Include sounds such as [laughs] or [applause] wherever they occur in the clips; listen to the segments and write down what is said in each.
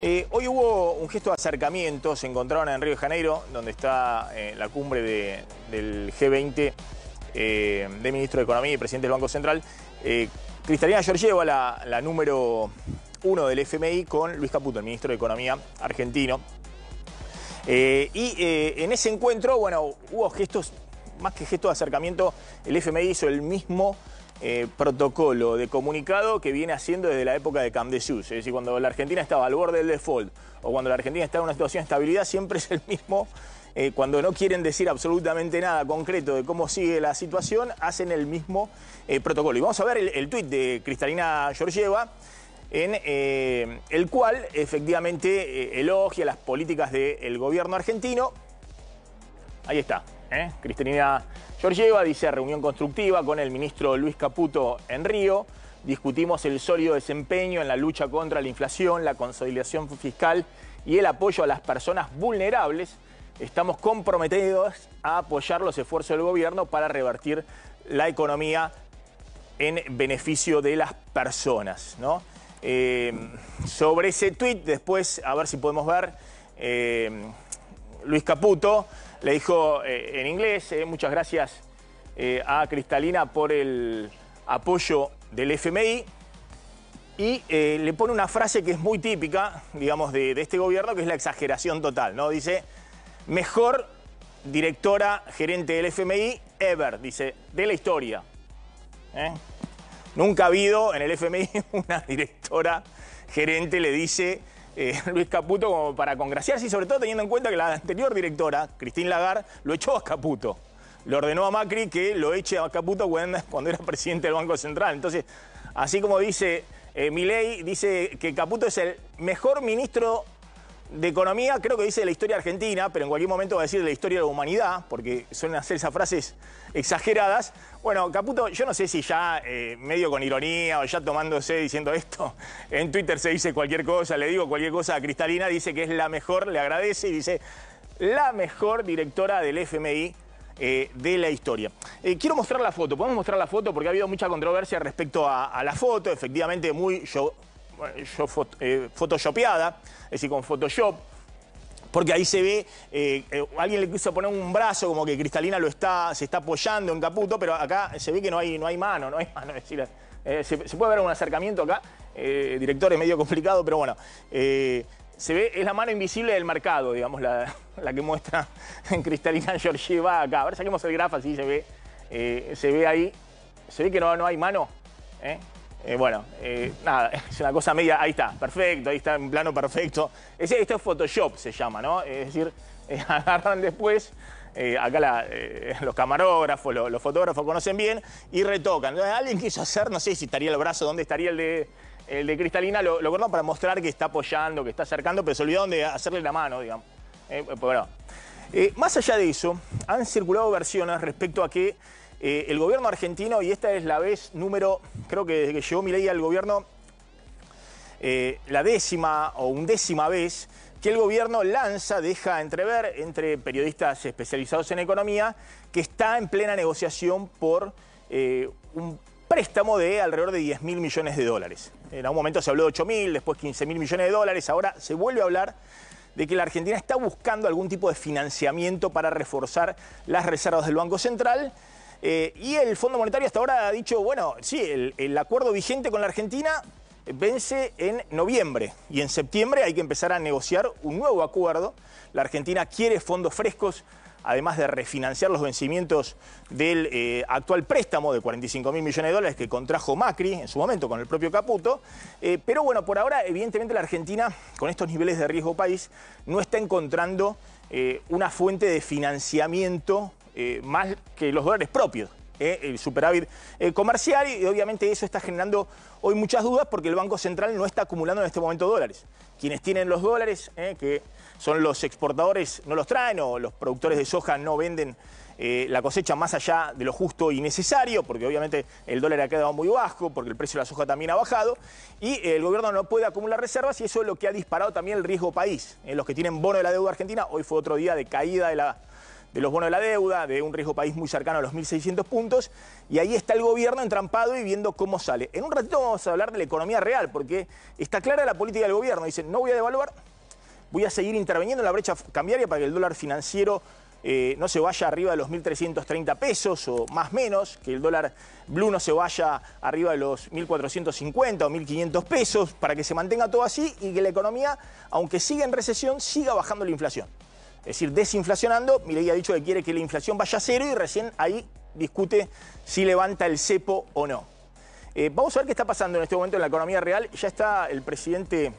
Eh, hoy hubo un gesto de acercamiento, se encontraron en Río de Janeiro, donde está eh, la cumbre del G20 eh, de ministro de Economía y presidente del Banco Central. Cristalina Giorgieva, la, la, número uno del FMI, con Luis Caputo, el ministro de Economía argentino. y en ese encuentro, bueno, hubo gestos más que gesto de acercamiento, el FMI hizo el mismo eh, protocolo de comunicado que viene haciendo desde la época de Camp Es decir, cuando la Argentina estaba al borde del default o cuando la Argentina estaba en una situación de estabilidad, siempre es el mismo. Eh, cuando no quieren decir absolutamente nada concreto de cómo sigue la situación, hacen el mismo eh, protocolo. Y vamos a ver el, tuit de Cristalina Georgieva, en el cual efectivamente elogia las políticas del gobierno argentino. Ahí está. ¿Eh? Cristina Georgieva dice reunión constructiva con el ministro Luis Caputo en Río. Discutimos el sólido desempeño en la lucha contra la inflación, la consolidación fiscal y el apoyo a las personas vulnerables. Estamos comprometidos a apoyar los esfuerzos del gobierno para revertir la economía en beneficio de las personas. Eh, sobre ese tweet después, a ver si podemos ver, eh, Luis Caputo le dijo eh, en inglés, eh, muchas gracias eh, a Cristalina por el apoyo del FMI. Y le pone una frase que es muy típica, digamos, de, este gobierno, que es la exageración total, ¿no? Dice, mejor directora gerente del FMI ever, dice, de la historia. Nunca ha habido en el FMI [laughs] una directora gerente, le dice eh, [laughs] Luis Caputo como para congraciarse y sobre todo teniendo en cuenta que la anterior directora, Cristín Lagar, lo echó a Caputo. lo ordenó a Macri que lo eche a Caputo [laughs] cuando era presidente del Banco Central. Entonces, así como dice eh, Milei, dice que Caputo es el mejor ministro de economía creo que dice la historia argentina, pero en cualquier momento va a decir la historia de la humanidad, porque suelen hacer esas frases exageradas. Bueno, Caputo, yo no sé si ya eh, medio con ironía o ya tomándose diciendo esto, en Twitter se dice cualquier cosa, le digo cualquier cosa a Cristalina, dice que es la mejor, le agradece y dice la mejor directora del FMI. Eh, de la historia. Eh, quiero mostrar la foto, podemos mostrar la foto porque ha habido mucha controversia respecto a, la foto, efectivamente muy yo yo eh, photoshopeada, es decir, con Photoshop, porque ahí se ve, eh, eh, alguien le quiso poner un brazo, como que Cristalina lo está, se está apoyando en Caputo, pero acá se ve que no hay, no hay mano, no hay [laughs] mano, es se, puede ver un acercamiento acá, director es medio complicado, pero bueno, se ve, es la mano invisible del mercado, digamos, la, [laughs] que muestra en [laughs] Cristalina Georgieva acá. A ver, saquemos el grafo, así se ve, se ve ahí, se ve que no, no hay mano, ¿eh? Eh, bueno, eh, nada, [laughs] es una cosa media, ahí está, perfecto, ahí está en plano perfecto. esto es Photoshop, se llama, ¿no? Es decir, [laughs] eh, agarran después, acá los camarógrafos, los, fotógrafos conocen bien, y retocan. alguien quiso hacer, no sé si estaría el brazo, dónde estaría el de, de Cristalina, lo, lo para mostrar que está apoyando, que está acercando, pero se olvidaron de hacerle la mano, digamos. bueno, más allá de eso, han circulado versiones respecto a que eh, el gobierno argentino, y esta es la vez número, creo que desde que llegó mi ley al gobierno, eh, la décima o undécima vez que el gobierno lanza, deja entrever entre periodistas especializados en economía, que está en plena negociación por eh, un préstamo de alrededor de 10 mil millones de dólares. En algún momento se habló de 8 mil, después 15 mil millones de dólares, ahora se vuelve a hablar de que la Argentina está buscando algún tipo de financiamiento para reforzar las reservas del Banco Central eh, y el Fondo Monetario hasta ahora ha dicho, bueno, sí, el, acuerdo vigente con la Argentina vence en noviembre y en septiembre hay que empezar a negociar un nuevo acuerdo. La Argentina quiere fondos frescos además de refinanciar los vencimientos del eh, actual préstamo de 45 mil millones de dólares que contrajo Macri en su momento con el propio Caputo. Eh, pero bueno, por ahora, evidentemente, la Argentina, con estos niveles de riesgo país, no está encontrando una fuente de financiamiento eh, más que los dólares propios. Eh, el superávit eh, comercial y obviamente eso está generando hoy muchas dudas porque el Banco Central no está acumulando en este momento dólares. Quienes tienen los dólares, que son los exportadores, no los traen o los productores de soja no venden la cosecha más allá de lo justo y necesario porque obviamente el dólar ha quedado muy bajo porque el precio de la soja también ha bajado y el gobierno no puede acumular reservas y eso es lo que ha disparado también el riesgo país. los que tienen bono de la deuda argentina, hoy fue otro día de caída de la de los bonos de la deuda, de un riesgo país muy cercano a los 1.600 puntos, y ahí está el gobierno entrampado y viendo cómo sale. En un ratito vamos a hablar de la economía real, porque está clara la política del gobierno. Dicen, no voy a devaluar, voy a seguir interviniendo en la brecha cambiaria para que el dólar financiero eh, no se vaya arriba de los 1.330 pesos o más menos, que el dólar blue no se vaya arriba de los 1.450 o 1.500 pesos, para que se mantenga todo así y que la economía, aunque siga en recesión, siga bajando la inflación es decir, desinflacionando. Milei ha dicho que quiere que la inflación vaya a cero y recién ahí discute si levanta el cepo o no. Eh, vamos a ver qué está pasando en este momento en la economía real. Ya está el presidente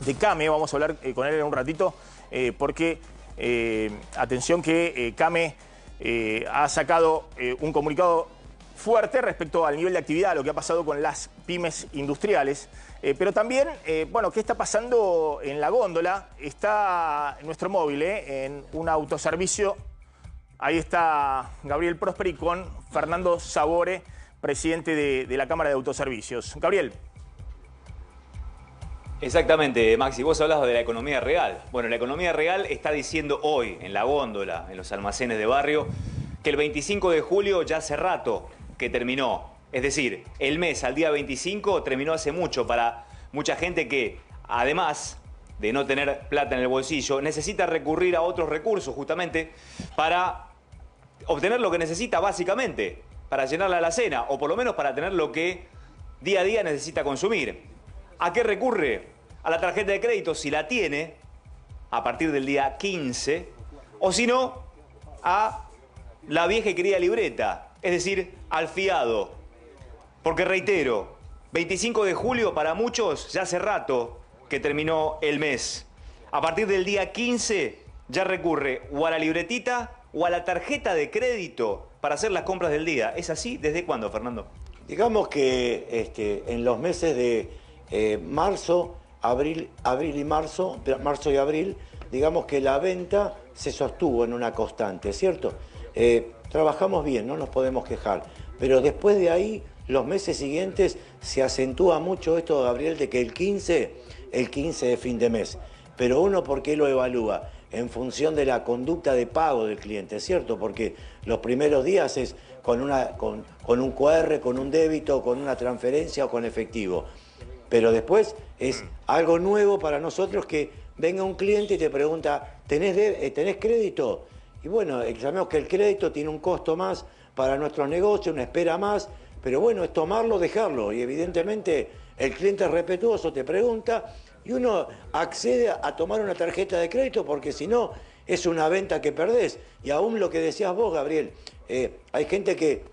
de CAME, vamos a hablar eh, con él en un ratito, eh, porque atención que CAME ha sacado un comunicado fuerte respecto al nivel de actividad, lo que ha pasado con las pymes industriales, eh, pero también, eh, bueno, ¿qué está pasando en la góndola? Está nuestro móvil, eh, en un autoservicio. Ahí está Gabriel Prosperi con Fernando Sabore, presidente de, de la Cámara de Autoservicios. Gabriel. Exactamente, Maxi, vos hablabas de la economía real. Bueno, la economía real está diciendo hoy, en la góndola, en los almacenes de barrio, que el 25 de julio ya hace rato que terminó. Es decir, el mes al día 25 terminó hace mucho para mucha gente que, además de no tener plata en el bolsillo, necesita recurrir a otros recursos justamente para obtener lo que necesita básicamente, para llenar la cena o por lo menos para tener lo que día a día necesita consumir. ¿A qué recurre? A la tarjeta de crédito si la tiene a partir del día 15 o si no a la vieja y querida libreta es decir, al fiado. Porque reitero, 25 de julio para muchos ya hace rato que terminó el mes. A partir del día 15 ya recurre o a la libretita o a la tarjeta de crédito para hacer las compras del día. ¿Es así? ¿Desde cuándo, Fernando? Digamos que este, en los meses de eh, marzo, abril, abril y marzo, marzo y abril, digamos que la venta se sostuvo en una constante, ¿cierto? Eh, trabajamos bien, no nos podemos quejar. Pero después de ahí, los meses siguientes, se acentúa mucho esto, Gabriel, de que el 15, el 15 de fin de mes. Pero uno, ¿por qué lo evalúa? En función de la conducta de pago del cliente, ¿cierto? Porque los primeros días es con, una, con, un QR, con un débito, con una transferencia o con efectivo. Pero después es algo nuevo para nosotros que venga un cliente y te pregunta, tenés eh, crédito? Y bueno, sabemos que el crédito tiene un costo más para nuestro negocio, una espera más, pero bueno, es tomarlo, dejarlo. Y evidentemente el cliente respetuoso, te pregunta, y uno accede a tomar una tarjeta de crédito porque si no, es una venta que perdés. Y aún lo que decías vos, Gabriel, eh, hay gente que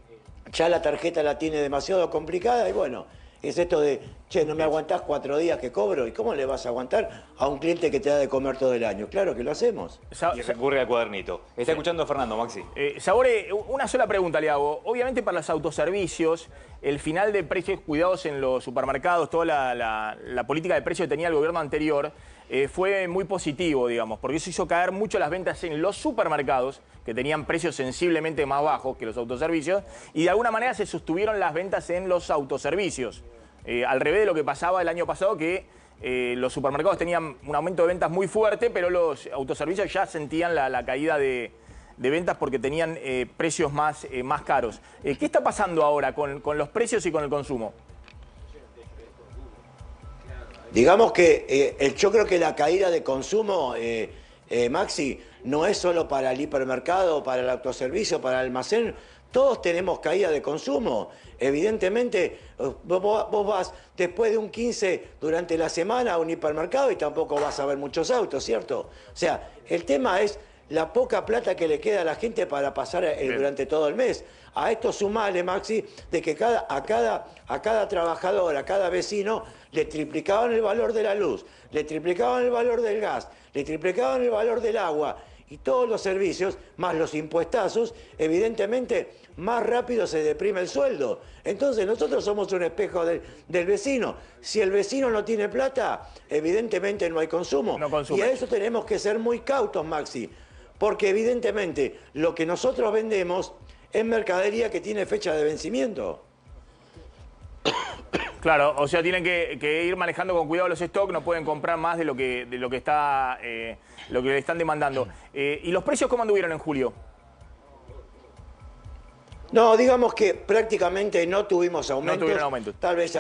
ya la tarjeta la tiene demasiado complicada y bueno, es esto de che, no me aguantás cuatro días que cobro, ¿y cómo le vas a aguantar a un cliente que te da de comer todo el año? Claro que lo hacemos. Sa se recurre al cuadernito. Está escuchando Fernando, Maxi. Eh, Sabore, una sola pregunta le hago. Obviamente para los autoservicios, el final de precios cuidados en los supermercados, toda la, política de precios que tenía el gobierno anterior, eh, fue muy positivo, digamos, porque eso hizo caer mucho las ventas en los supermercados, que tenían precios sensiblemente más bajos que los autoservicios, y de alguna manera se sostuvieron las ventas en los autoservicios. Eh, al revés de lo que pasaba el año pasado, que eh, los supermercados tenían un aumento de ventas muy fuerte, pero los autoservicios ya sentían la, caída de, ventas porque tenían eh, precios más, más caros. ¿Qué está pasando ahora con, los precios y con el consumo? Digamos que el, yo creo que la caída de consumo, Maxi, no es solo para el hipermercado, para el autoservicio, para el almacén, todos tenemos caída de consumo. Evidentemente, eh, vos, vas después de un 15 durante la semana a un hipermercado y tampoco vas a ver muchos autos, ¿cierto? O sea, el tema es la poca plata que le queda a la gente para pasar eh, durante todo el mes. A esto sumale, Maxi, de que a, cada, a cada trabajador, a cada vecino, le triplicaban el valor de la luz, le triplicaban el valor del gas, le triplicaban el valor del agua y todos los servicios, más los impuestazos, evidentemente más rápido se deprime el sueldo. Entonces nosotros somos un espejo del, vecino. Si el vecino no tiene plata, evidentemente no hay consumo. y a eso tenemos que ser muy cautos, Maxi, porque evidentemente lo que nosotros vendemos es mercadería que tiene fecha de vencimiento. Claro, o sea, tienen que, ir manejando con cuidado los stocks, no pueden comprar más de lo que, de lo que, está, eh, lo que le están demandando. Eh, ¿Y los precios cómo anduvieron en julio? No, digamos que prácticamente no tuvimos aumentos. No tuvieron Tal vez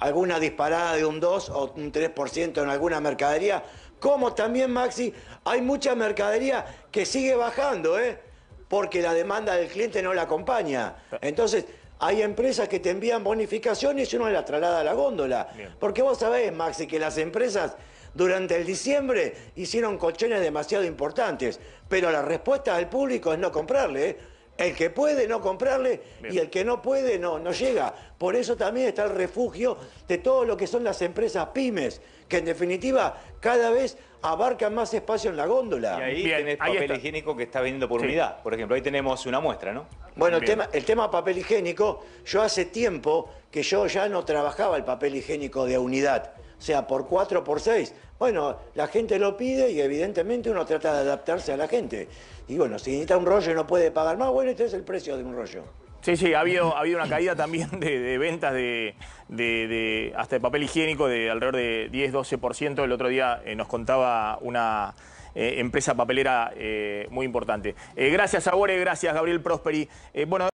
alguna disparada de un 2 o un 3% en alguna mercadería. Como también, Maxi, hay mucha mercadería que sigue bajando, ¿eh? Porque la demanda del cliente no la acompaña. Entonces, hay empresas que te envían bonificaciones y uno la traslada a la góndola. Porque vos sabés, Maxi, que las empresas durante el diciembre hicieron colchones demasiado importantes. Pero la respuesta del público es no comprarle. ¿eh? El que puede no comprarle y el que no puede no, no llega. Por eso también está el refugio de todo lo que son las empresas pymes, que en definitiva cada vez abarca más espacio en la góndola. Y ahí tenés papel higiénico que está vendiendo por unidad. Por ejemplo, ahí tenemos una muestra, ¿no? Bueno, el tema, el tema papel higiénico, yo hace tiempo que yo ya no trabajaba el papel higiénico de unidad. O sea, por cuatro, por seis. Bueno, la gente lo pide y evidentemente uno trata de adaptarse a la gente. Y bueno, si necesita un rollo y no puede pagar más, bueno, este es el precio de un rollo. Sí, sí, ha habido, una caída también de, ventas de, hasta de papel higiénico de alrededor de 10-12%. El otro día eh, nos contaba una eh, empresa papelera eh, muy importante. gracias, Sabore, gracias, Gabriel Prosperi. bueno,